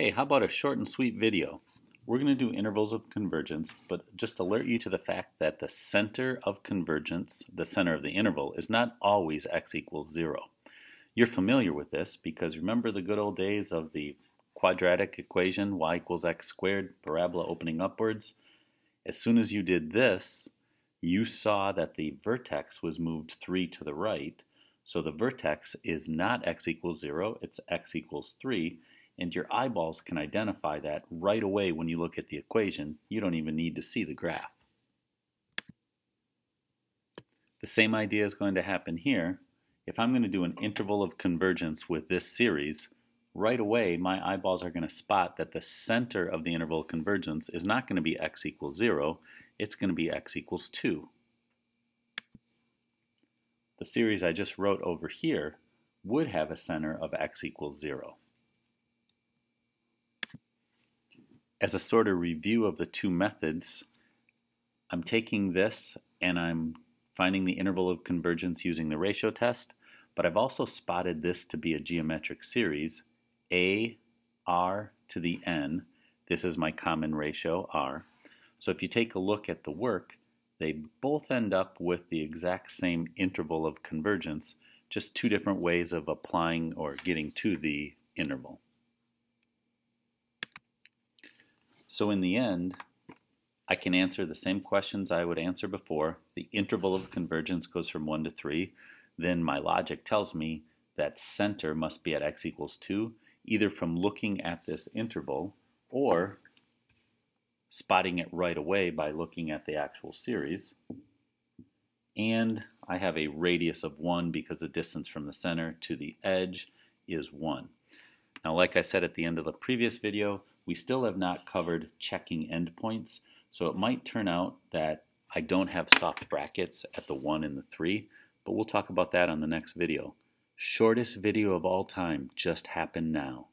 Hey, how about a short and sweet video? We're going to do intervals of convergence, but just alert you to the fact that the center of convergence, the center of the interval, is not always x equals 0. You're familiar with this because remember the good old days of the quadratic equation, y equals x squared, parabola opening upwards? As soon as you did this, you saw that the vertex was moved 3 to the right, so the vertex is not x equals 0, it's x equals 3, and your eyeballs can identify that right away when you look at the equation. You don't even need to see the graph. The same idea is going to happen here. If I'm going to do an interval of convergence with this series, right away my eyeballs are going to spot that the center of the interval of convergence is not going to be x equals 0, it's going to be x equals 2. The series I just wrote over here would have a center of x equals 0. as a sort of review of the two methods, I'm taking this and I'm finding the interval of convergence using the ratio test, but I've also spotted this to be a geometric series, a r to the n. This is my common ratio, r. So if you take a look at the work, they both end up with the exact same interval of convergence, just two different ways of applying or getting to the interval. So in the end, I can answer the same questions I would answer before. The interval of convergence goes from 1 to 3. Then my logic tells me that center must be at x equals 2, either from looking at this interval or spotting it right away by looking at the actual series. And I have a radius of 1 because the distance from the center to the edge is 1. Now, like I said at the end of the previous video, we still have not covered checking endpoints. So it might turn out that I don't have soft brackets at the 1 and the 3, but we'll talk about that on the next video. Shortest video of all time just happened now.